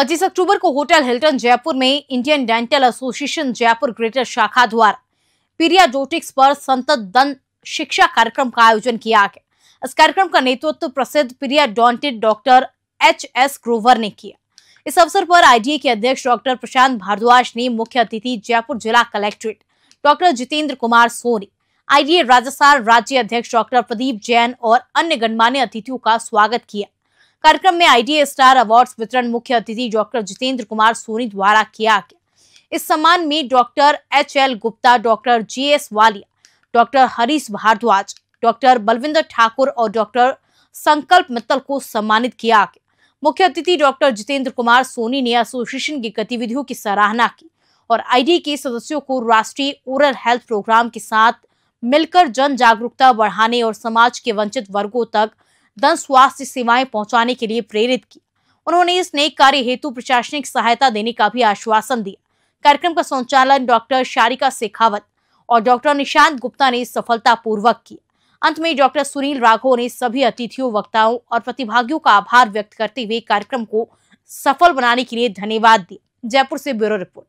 25 अक्टूबर को hotel Hilton Jaipur में Indian dental association Jaipur greater शाखा द्वारा पीरियाडोटिक्स पर संतत दंत शिक्षा कार्यक्रम का आयोजन किया गया इस कार्यक्रम का नेतृत्व प्रसिद्ध periodontic doctor H S Grover ने किया इस अवसर पर आईडीए के अध्यक्ष डॉक्टर प्रशांत भारद्वाज ने मुख्य अतिथि जयपुर जिला collectorate doctor Jitendra Kumar Soni IDA Rajasthan राज्य अध्यक्ष डॉक्टर प्रदीप जैन और अन्य गणमान्य अतिथियों का स्वागत किया कार्यक्रम में आई स्टार अवार्ड वितरण मुख्य अतिथि डॉक्टर जितेंद्र कुमार सोनी द्वारा किया गया इस सम्मान में doctor H L Gupta doctor G S Walia doctor Harish Bhardwaj doctor Balwinder Thakur और डॉक्टर संकल्प मित्तल को सम्मानित किया गया मुख्य अतिथि डॉक्टर जितेंद्र कुमार सोनी ने एसोसिएशन की गतिविधियों की सराहना की और आईडी के सदस्यों को राष्ट्रीय ओरल हेल्थ प्रोग्राम के साथ मिलकर जन जागरूकता बढ़ाने और समाज के वंचित वर्गों तक धन स्वास्थ्य सेवाएं पहुंचाने के लिए प्रेरित किया उन्होंने इस नए कार्य हेतु प्रशासनिक सहायता देने का भी आश्वासन दिया कार्यक्रम का संचालन डॉक्टर शारिका शेखावत और डॉक्टर निशांत गुप्ता ने सफलता पूर्वक किया अंत में डॉक्टर सुनील राघव ने सभी अतिथियों वक्ताओं और प्रतिभागियों का आभार व्यक्त करते हुए कार्यक्रम को सफल बनाने के लिए धन्यवाद दिया जयपुर से ब्यूरो रिपोर्ट